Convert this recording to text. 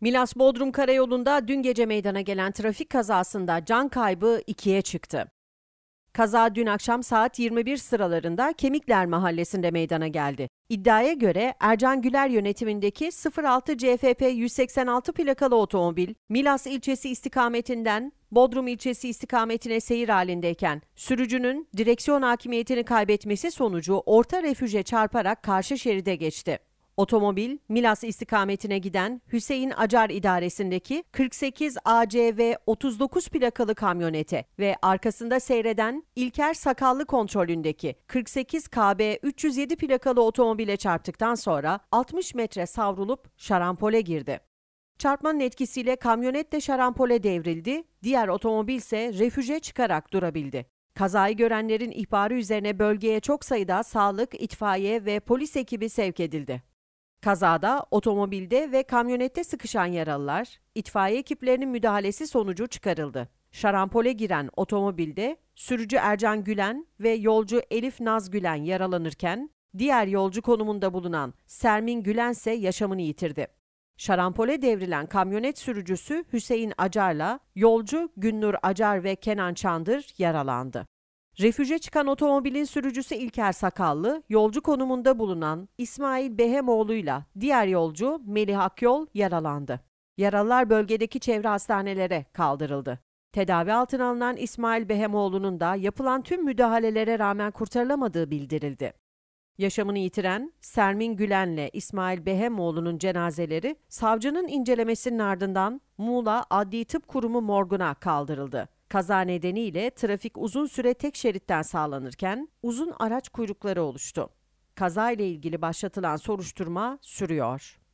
Milas Bodrum Karayolu'nda dün gece meydana gelen trafik kazasında can kaybı ikiye çıktı. Kaza dün akşam saat 21 sıralarında Kemikler Mahallesi'nde meydana geldi. İddiaya göre Ercan Güler yönetimindeki 06 CFP 186 plakalı otomobil Milas ilçesi istikametinden Bodrum ilçesi istikametine seyir halindeyken sürücünün direksiyon hakimiyetini kaybetmesi sonucu orta refüje çarparak karşı şeride geçti. Otomobil Milas istikametine giden Hüseyin Acar idaresindeki 48 ACV 39 plakalı kamyonete ve arkasında seyreden İlker Sakallı kontrolündeki 48 KB 307 plakalı otomobile çarptıktan sonra 60 metre savrulup şarampole girdi. Çarpmanın etkisiyle kamyonet de şarampole devrildi, diğer otomobil ise refüje çıkarak durabildi. Kazayı görenlerin ihbarı üzerine bölgeye çok sayıda sağlık, itfaiye ve polis ekibi sevk edildi. Kazada otomobilde ve kamyonette sıkışan yaralılar itfaiye ekiplerinin müdahalesi sonucu çıkarıldı. Şarampole giren otomobilde sürücü Ercan Gülen ve yolcu Elif Naz Gülen yaralanırken diğer yolcu konumunda bulunan Sermin Gülen ise yaşamını yitirdi. Şarampole devrilen kamyonet sürücüsü Hüseyin Acar'la yolcu Günnur Acar ve Kenan Çandır yaralandı. Refüje çıkan otomobilin sürücüsü İlker Sakallı, yolcu konumunda bulunan İsmail Behemoğlu'yla diğer yolcu Melih Akyol yaralandı. Yaralılar bölgedeki çevre hastanelere kaldırıldı. Tedavi altına alınan İsmail Behemoğlu'nun da yapılan tüm müdahalelere rağmen kurtarılamadığı bildirildi. Yaşamını yitiren Sermin Gülen'le İsmail Behemoğlu'nun cenazeleri savcının incelemesinin ardından Muğla Adli Tıp Kurumu morguna kaldırıldı. Kaza nedeniyle trafik uzun süre tek şeritten sağlanırken uzun araç kuyrukları oluştu. Kaza ile ilgili başlatılan soruşturma sürüyor.